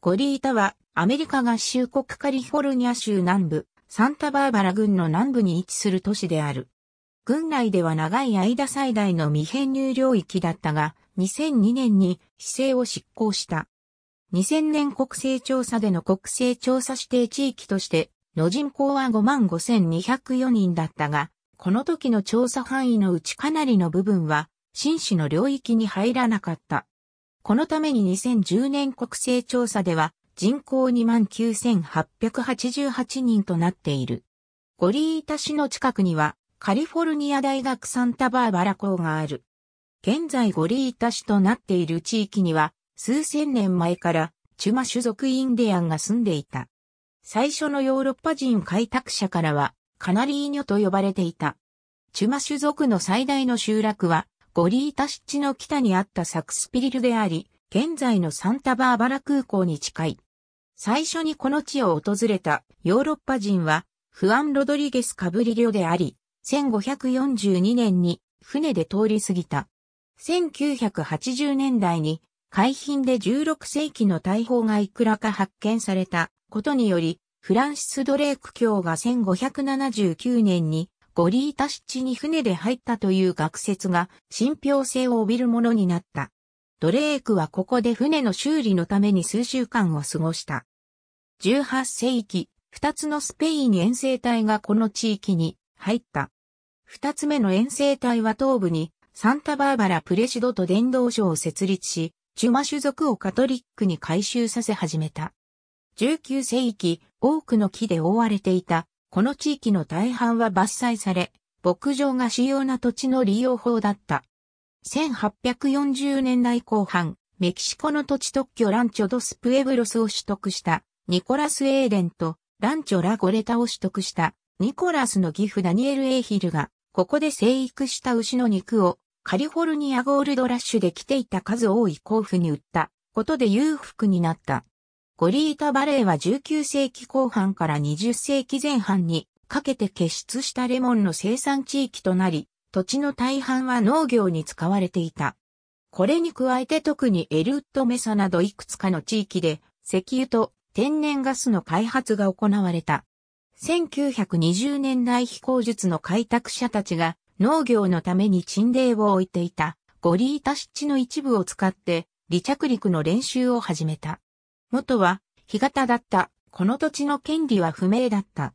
ゴリータは、アメリカ合衆国カリフォルニア州南部、サンタバーバラ郡の南部に位置する都市である。郡内では長い間最大の未編入領域だったが、2002年に市政を執行した。2000年国勢調査での国勢調査指定地域として、の人口は55,204人だったが、この時の調査範囲のうちかなりの部分は、新市の領域に入らなかった。このために2010年国勢調査では人口29,888人となっている。ゴリータ市の近くにはカリフォルニア大学サンタバーバラ校がある。現在ゴリータ市となっている地域には数千年前からチュマ種族インディアンが住んでいた。最初のヨーロッパ人開拓者からはカナリーニョと呼ばれていた。チュマ種族の最大の集落はゴリータ湿地の北にあったサクスピリルであり、現在のサンタバーバラ空港に近い。最初にこの地を訪れたヨーロッパ人は、フアン・ロドリゲス・カブリリョであり、1542年に船で通り過ぎた。1980年代に海浜で16世紀の大砲がいくらか発見されたことにより、フランシス・ドレーク卿が1579年にゴリータ湿地に船で入ったという学説が信憑性を帯びるものになった。ドレークはここで船の修理のために数週間を過ごした。18世紀、二つのスペイン遠征隊がこの地域に入った。二つ目の遠征隊は東部にサンタバーバラプレシドと伝道所を設立し、チュマ種族をカトリックに改修させ始めた。19世紀、多くの木で覆われていたこの地域の大半は伐採され、牧場が主要な土地の利用法だった。1840年代後半、メキシコの土地特許ランチョドスプエブロスを取得したニコラス・エーデンとランチョラ・ゴレタを取得したニコラスの義父ダニエル・エーヒルがここで生育した牛の肉をカリフォルニアゴールドラッシュで来ていた数多い甲府に売ったことで裕福になった。ゴリータバレーは19世紀後半から20世紀前半にかけて結出したレモンの生産地域となり、土地の大半は農業に使われていた。これに加えて特にエルットメサなどいくつかの地域で石油と天然ガスの開発が行われた。1920年代飛行術の開拓者たちが農業のために沈霊を置いていたゴリータ湿地の一部を使って離着陸の練習を始めた。元は、干潟だった、この土地の権利は不明だった。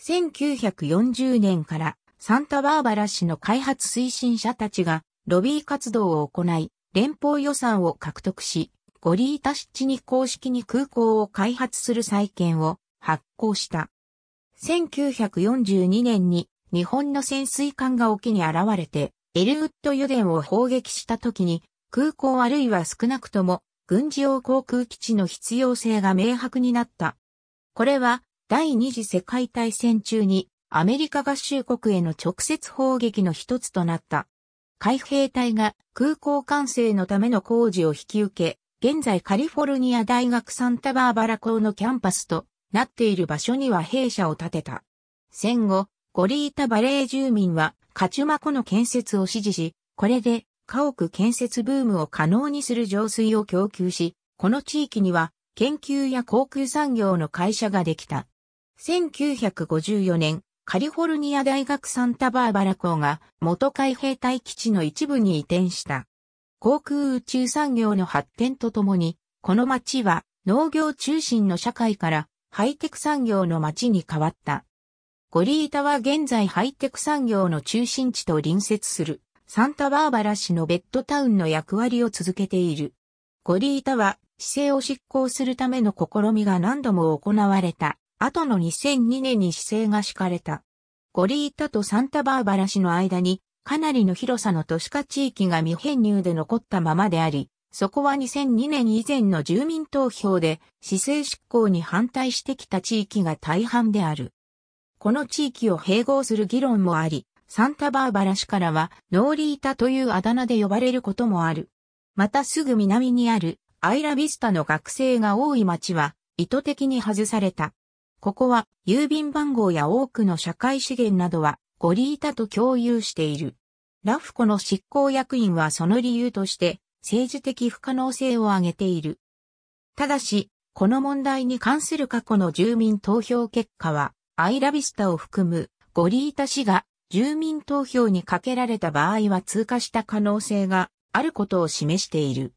1940年からサンタバーバラ市の開発推進者たちがロビー活動を行い、連邦予算を獲得し、ゴリータ湿地に公式に空港を開発する債建を発行した。1942年に日本の潜水艦が沖に現れて、エルウッド油田を砲撃した時に、空港あるいは少なくとも軍事用航空基地の必要性が明白になった。これは第二次世界大戦中にアメリカ合衆国への直接砲撃の一つとなった。海兵隊が空港完成のための工事を引き受け、現在カリフォルニア大学サンタバーバラ校のキャンパスとなっている場所には兵舎を建てた。戦後、ゴリータバレー住民はカチュマ湖の建設を支持し、これで家屋建設ブームを可能にする浄水を供給し、この地域には研究や航空産業の会社ができた。1954年、カリフォルニア大学サンタバーバラ校が元海兵隊基地の一部に移転した。航空宇宙産業の発展とともに、この町は農業中心の社会からハイテク産業の町に変わった。ゴリータは現在ハイテク産業の中心地と隣接する。サンタバーバラ市のベッドタウンの役割を続けている。ゴリータは、市政を執行するための試みが何度も行われた。後の2002年に市政が敷かれた。ゴリータとサンタバーバラ市の間に、かなりの広さの都市化地域が未編入で残ったままであり、そこは2002年以前の住民投票で市政執行に反対してきた地域が大半である。この地域を併合する議論もあり、サンタバーバラ市からは、ノーリータというあだ名で呼ばれることもある。またすぐ南にある、アイラビスタの学生が多い町は、意図的に外された。ここは、郵便番号や多くの社会資源などは、ゴリータと共有している。ラフコの執行役員はその理由として、政治的不可能性を挙げている。ただし、この問題に関する過去の住民投票結果は、アイラビスタを含むゴリータ市が住民投票にかけられた場合は通過した可能性があることを示している。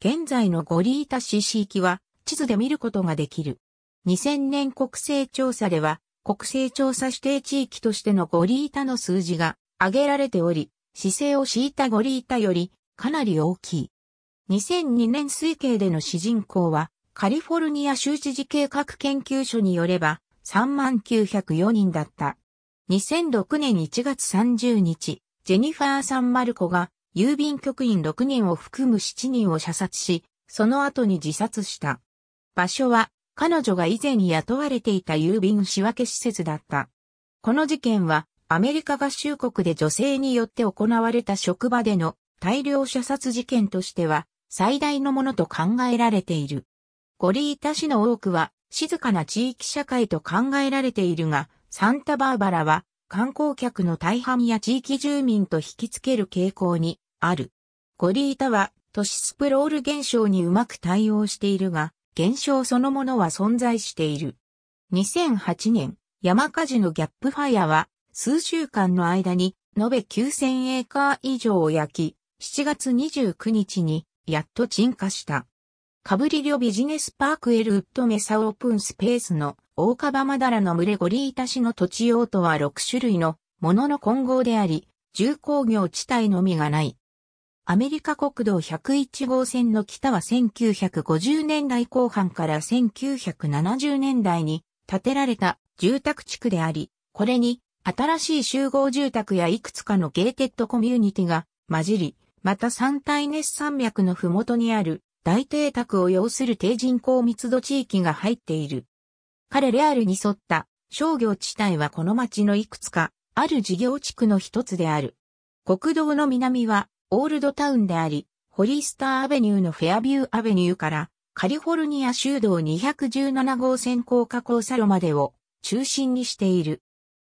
現在のゴリータ市市域は地図で見ることができる。2000年国勢調査では国勢調査指定地域としてのゴリータの数字が挙げられており、姿勢を敷いたゴリータよりかなり大きい。2002年推計での市人口はカリフォルニア州知事計画研究所によれば3904人だった。2006年1月30日、ジェニファー・サンマルコが郵便局員6人を含む7人を射殺し、その後に自殺した。場所は彼女が以前雇われていた郵便仕分け施設だった。この事件はアメリカ合衆国で女性によって行われた職場での大量射殺事件としては最大のものと考えられている。ゴリータ市の多くは静かな地域社会と考えられているが、サンタバーバラは観光客の大半や地域住民と引きつける傾向にある。ゴリータは都市スプロール現象にうまく対応しているが、現象そのものは存在している。2008年、山火事のギャップファイアは、数週間の間に、延べ9000エーカー以上を焼き、7月29日に、やっと鎮火した。カブリリョビジネスパークエルウッドメサオープンスペースの大川カバマダラの群れゴリイタシの土地用途は6種類のものの混合であり、重工業地帯のみがない。アメリカ国道101号線の北は1950年代後半から1970年代に建てられた住宅地区であり、これに新しい集合住宅やいくつかのゲーテッドコミュニティが混じり、また三体熱山脈のふもとにある大邸宅を要する低人口密度地域が入っている。彼レアルに沿った商業地帯はこの町のいくつかある事業地区の一つである。国道の南はオールドタウンであり、ホリスターアベニューのフェアビューアベニューからカリフォルニア州道217号線高架交差路までを中心にしている。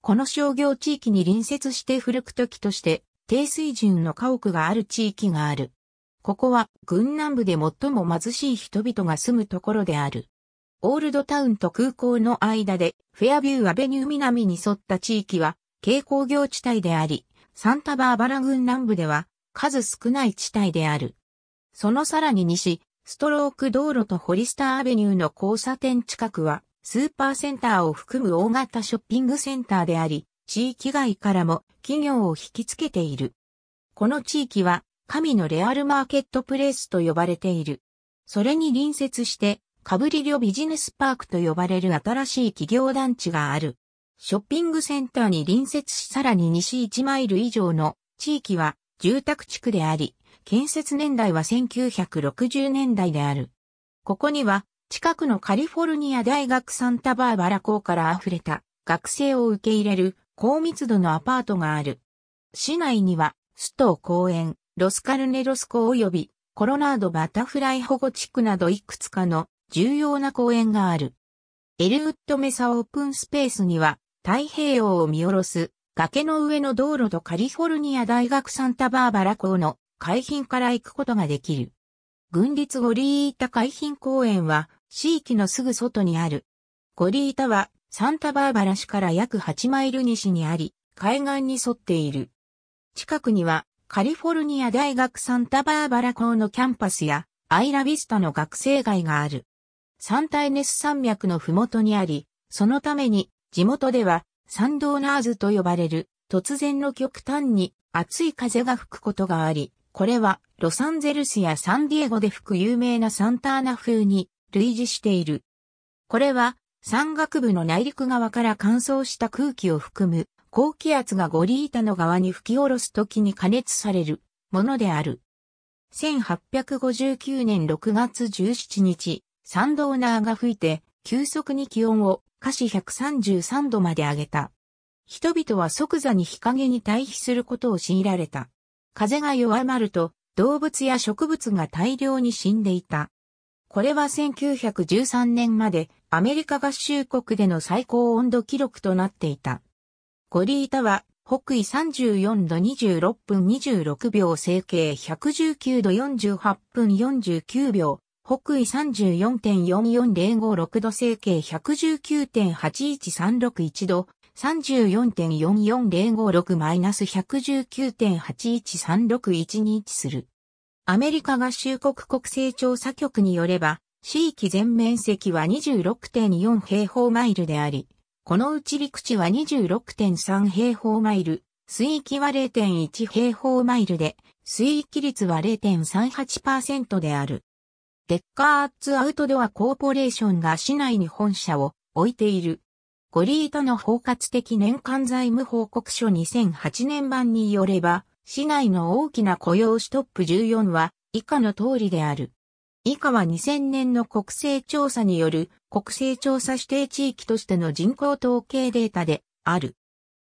この商業地域に隣接して古く時として低水準の家屋がある地域がある。ここは軍南部で最も貧しい人々が住むところである。オールドタウンと空港の間で、フェアビューアベニュー南に沿った地域は、軽工業地帯であり、サンタバーバラ郡南部では、数少ない地帯である。そのさらに西、ストローク道路とホリスターアベニューの交差点近くは、スーパーセンターを含む大型ショッピングセンターであり、地域外からも企業を引きつけている。この地域は神のレアルマーケットプレイスと呼ばれている。それに隣接してカブリリョビジネスパークと呼ばれる新しい企業団地がある。ショッピングセンターに隣接しさらに西1マイル以上の地域は住宅地区であり、建設年代は1960年代である。ここには近くのカリフォルニア大学サンタバーバラ校から溢れた学生を受け入れる高密度のアパートがある。市内には、ストー公園、ロスカルネロス湖及びコロナードバタフライ保護地区などいくつかの重要な公園がある。エルウッドメサオープンスペースには、太平洋を見下ろす、崖の上の道路とカリフォルニア大学サンタバーバラ港の海浜から行くことができる。軍立ゴリータ海浜公園は、地域のすぐ外にある。ゴリータは、サンタバーバラ市から約8マイル西にあり、海岸に沿っている。近くには、カリフォルニア大学サンタバーバラ校のキャンパスや、アイラビスタの学生街がある。サンタイネス山脈のふもとにあり、そのために地元ではサンドーナーズと呼ばれる突然の極端に熱い風が吹くことがあり、これはロサンゼルスやサンディエゴで吹く有名なサンターナ風に類似している。これは山岳部の内陸側から乾燥した空気を含む高気圧がゴリータの側に吹き下ろす時に加熱されるものである。1859年6月17日、サンドーナーが吹いて、急速に気温を下肢133度まで上げた。人々は即座に日陰に退避することを強いられた。風が弱まると、動物や植物が大量に死んでいた。これは1913年までアメリカ合衆国での最高温度記録となっていた。ゴリータは北緯34度26分26秒整形119度48分49秒北緯34.44056度西形119.81361度、34.44056-119.81361に位置する。アメリカ合衆国国勢調査局によれば、地域全面積は26.4平方マイルであり、このうち陸地は26.3平方マイル、水域は0.1平方マイルで、水域率は0.38%である。デッカーツアウトドアコーポレーションが市内に本社を置いている。ゴリータの包括的年間財務報告書2008年版によれば、市内の大きな雇用ストップ14は以下の通りである。以下は2000年の国勢調査による国勢調査指定地域としての人口統計データである。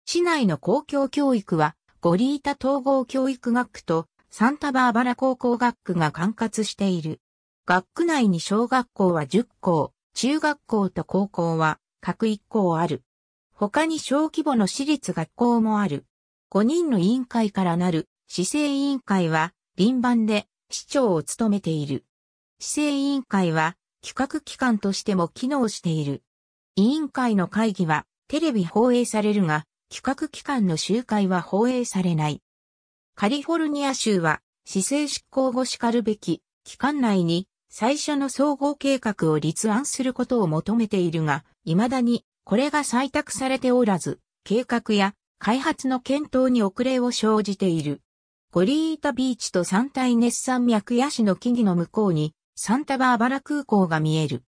市内の公共教育はゴリータ統合教育学区とサンタバーバラ高校学区が管轄している。学区内に小学校は10校、中学校と高校は各1校ある。他に小規模の私立学校もある。5人の委員会からなる市政委員会は輪番で市長を務めている。市政委員会は企画機関としても機能している。委員会の会議はテレビ放映されるが、企画機関の集会は放映されない。カリフォルニア州は市政執行後しかるべき機関内に最初の総合計画を立案することを求めているが、未だにこれが採択されておらず、計画や開発の検討に遅れを生じている。ゴリータビーチと三体熱山脈ヤシの木々の向こうにサンタバーバラ空港が見える。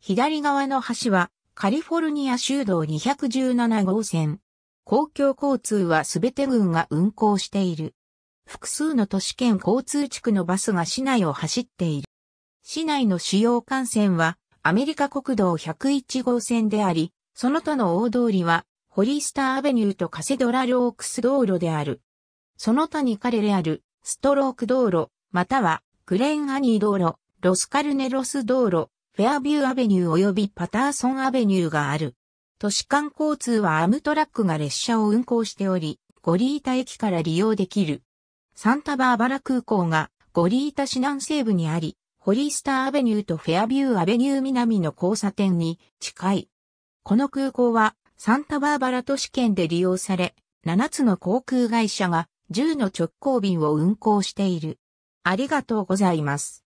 左側の橋はカリフォルニア州道217号線。公共交通はすべて軍が運行している。複数の都市圏交通地区のバスが市内を走っている。市内の主要幹線はアメリカ国道101号線であり、その他の大通りはホリースターアベニューとカセドラルオークス道路である。その他に彼レあるストローク道路、またはグレーンアニー道路、ロスカルネロス道路、フェアビューアベニュー及びパターソンアベニューがある。都市間交通はアムトラックが列車を運行しており、ゴリータ駅から利用できる。サンタバーバラ空港がゴリータ市南西部にあり、ホリースターアベニューとフェアビューアベニュー南の交差点に近い。この空港はサンタバーバラ都市圏で利用され、7つの航空会社が10の直行便を運航している。ありがとうございます。